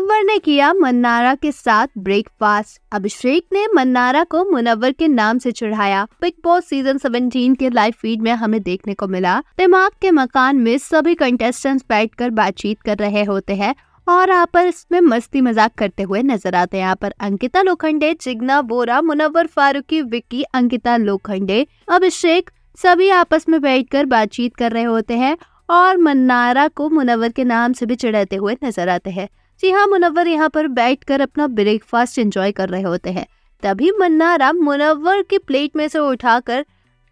मुनव्वर ने किया मन्नारा के साथ ब्रेकफास्ट अभिषेक ने मन्नारा को मुनव्वर के नाम से चढ़ाया बिग बॉस सीजन 17 के लाइव फीड में हमें देखने को मिला दिमाग के मकान में सभी कंटेस्टेंट्स बैठकर बातचीत कर रहे होते हैं और आपस में मस्ती मजाक करते हुए नजर आते हैं यहाँ पर अंकिता लोखंडे चिगना बोरा मुनव्वर फारूकी विक्की अंकिता लोखंडे अभिषेक सभी आपस में बैठकर बातचीत कर रहे होते हैं और मन्नारा को मुनवर के नाम से भी चढ़ाते हुए नजर आते हैं जी हाँ मुनवर यहाँ पर बैठकर अपना ब्रेकफास्ट एंजॉय कर रहे होते हैं तभी मन्ना राम मुनवर की प्लेट में से उठाकर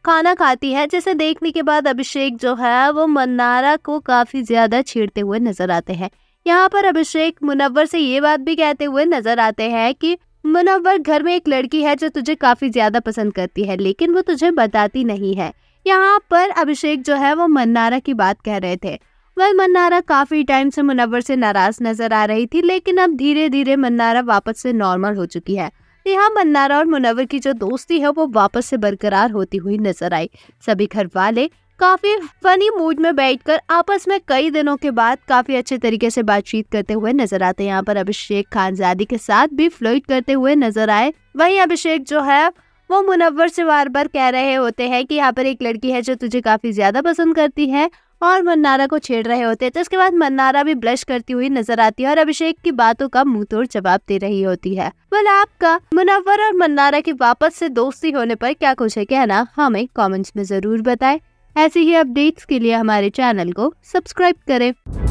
खाना खाती है जिसे देखने के बाद अभिषेक जो है वो मन्नारा को काफ़ी ज़्यादा छेड़ते हुए नजर आते हैं यहाँ पर अभिषेक मुनवर से ये बात भी कहते हुए नजर आते हैं कि मुनवर घर में एक लड़की है जो तुझे काफ़ी ज़्यादा पसंद करती है लेकिन वो तुझे बताती नहीं है यहाँ पर अभिषेक जो है वो मन्नारा की बात कह रहे थे वह मन्नारा काफ़ी टाइम से मुनवर से नाराज़ नज़र आ रही थी लेकिन अब धीरे धीरे मन्नारा वापस से नॉर्मल हो चुकी है यहाँ मन्नारा और मुनवर की जो दोस्ती है वो वापस से बरकरार होती हुई नजर आई सभी घर वाले काफ़ी फनी मूड में बैठकर आपस में कई दिनों के बाद काफ़ी अच्छे तरीके से बातचीत करते हुए नजर आते हैं यहाँ पर अभिषेक खानजादी के साथ भी फ्लोइट करते हुए नजर आए वहीं अभिषेक जो है वो मुनवर से बार बार कह रहे होते हैं कि यहाँ पर एक लड़की है जो तुझे काफ़ी ज़्यादा पसंद करती है और मन्नारा को छेड़ रहे होते हैं तो इसके बाद मन्नारा भी ब्लश करती हुई नजर आती है और अभिषेक की बातों का मुंह तोड़ जवाब दे रही होती है वल आपका मुनवर और मन्नारा की वापस से दोस्ती होने पर क्या कुछ है कहना हमें कमेंट्स में जरूर बताएं ऐसी ही अपडेट्स के लिए हमारे चैनल को सब्सक्राइब करें